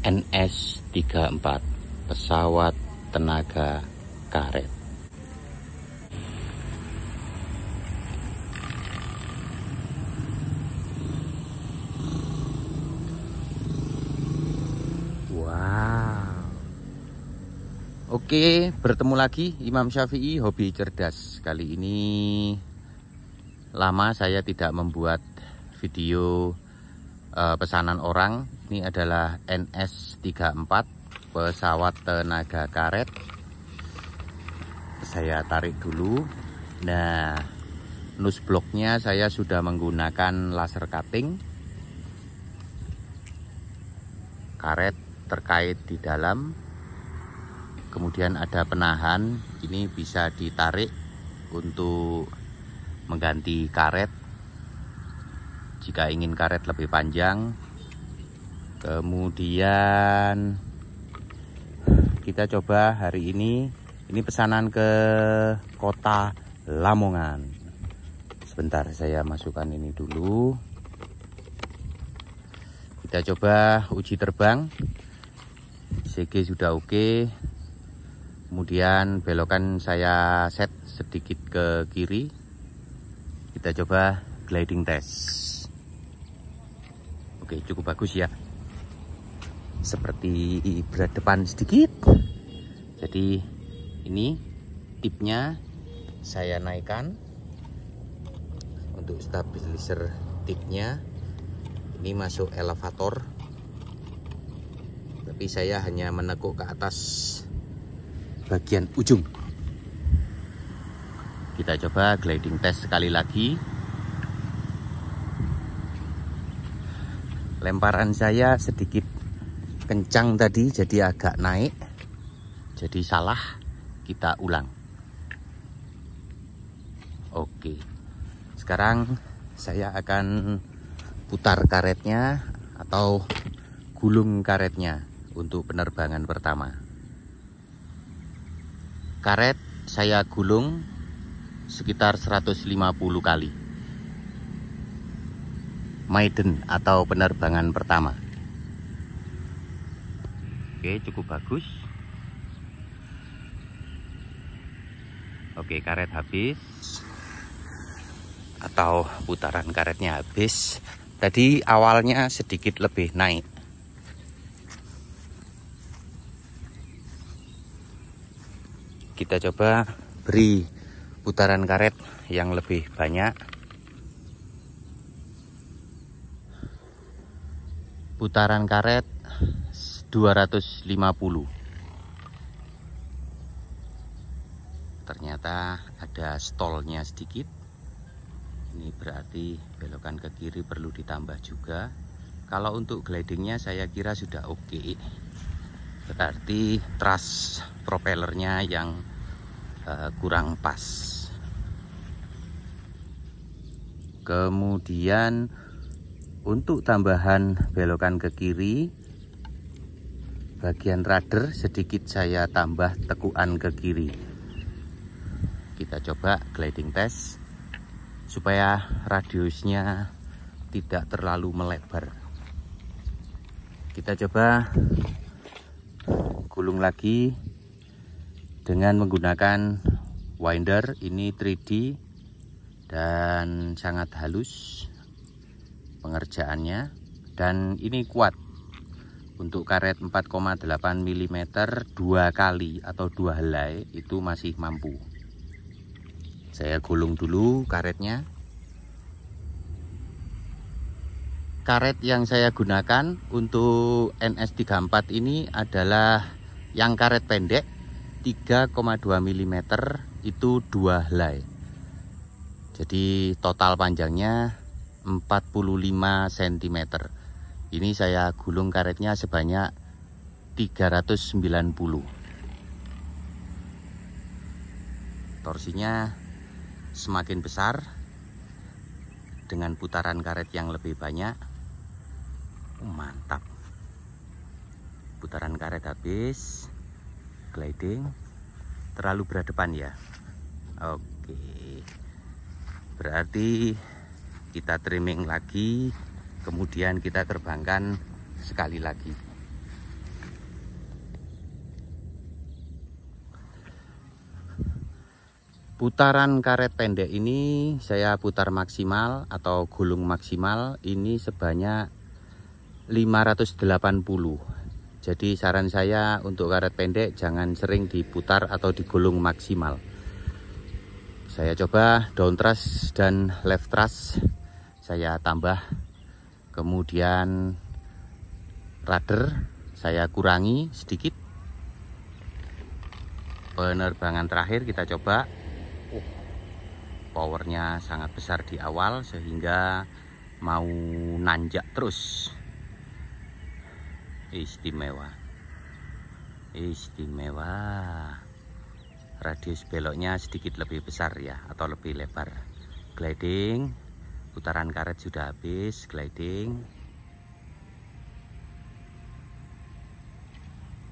NS34 pesawat tenaga karet. Wow. Oke, bertemu lagi Imam Syafi'i Hobi Cerdas. Kali ini lama saya tidak membuat video uh, pesanan orang. Ini adalah NS34 pesawat tenaga karet. Saya tarik dulu. Nah, nus bloknya saya sudah menggunakan laser cutting. Karet terkait di dalam. Kemudian ada penahan, ini bisa ditarik untuk mengganti karet jika ingin karet lebih panjang kemudian kita coba hari ini ini pesanan ke kota Lamongan sebentar saya masukkan ini dulu kita coba uji terbang CG sudah oke kemudian belokan saya set sedikit ke kiri kita coba gliding test Oke, cukup bagus ya. Seperti berat depan sedikit. Jadi ini tipnya saya naikkan untuk stabilizer tipnya. Ini masuk elevator. Tapi saya hanya menekuk ke atas bagian ujung. Kita coba gliding test sekali lagi. lemparan saya sedikit kencang tadi jadi agak naik jadi salah kita ulang oke sekarang saya akan putar karetnya atau gulung karetnya untuk penerbangan pertama karet saya gulung sekitar 150 kali maiden atau penerbangan pertama oke cukup bagus oke karet habis atau putaran karetnya habis tadi awalnya sedikit lebih naik kita coba beri putaran karet yang lebih banyak putaran karet 250 ternyata ada stolnya sedikit ini berarti belokan ke kiri perlu ditambah juga kalau untuk glidingnya saya kira sudah oke okay. berarti truss propellernya yang uh, kurang pas kemudian untuk tambahan belokan ke kiri bagian rudder sedikit saya tambah tekuan ke kiri kita coba gliding test supaya radiusnya tidak terlalu melebar kita coba gulung lagi dengan menggunakan winder ini 3D dan sangat halus pengerjaannya dan ini kuat untuk karet 4,8 mm dua kali atau dua helai itu masih mampu saya gulung dulu karetnya karet yang saya gunakan untuk NS34 ini adalah yang karet pendek 3,2 mm itu dua helai jadi total panjangnya 45 cm ini saya gulung karetnya sebanyak 390 torsinya semakin besar dengan putaran karet yang lebih banyak mantap putaran karet habis gliding terlalu berdepan ya oke berarti kita trimming lagi kemudian kita terbangkan sekali lagi putaran karet pendek ini saya putar maksimal atau gulung maksimal ini sebanyak 580 jadi saran saya untuk karet pendek jangan sering diputar atau digulung maksimal. Saya coba down truss dan left truss saya tambah kemudian rudder saya kurangi sedikit penerbangan terakhir kita coba uh, powernya sangat besar di awal sehingga mau nanjak terus istimewa istimewa radius beloknya sedikit lebih besar ya atau lebih lebar gliding putaran karet sudah habis gliding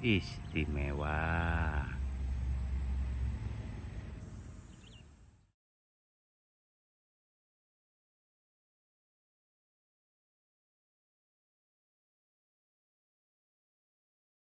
istimewa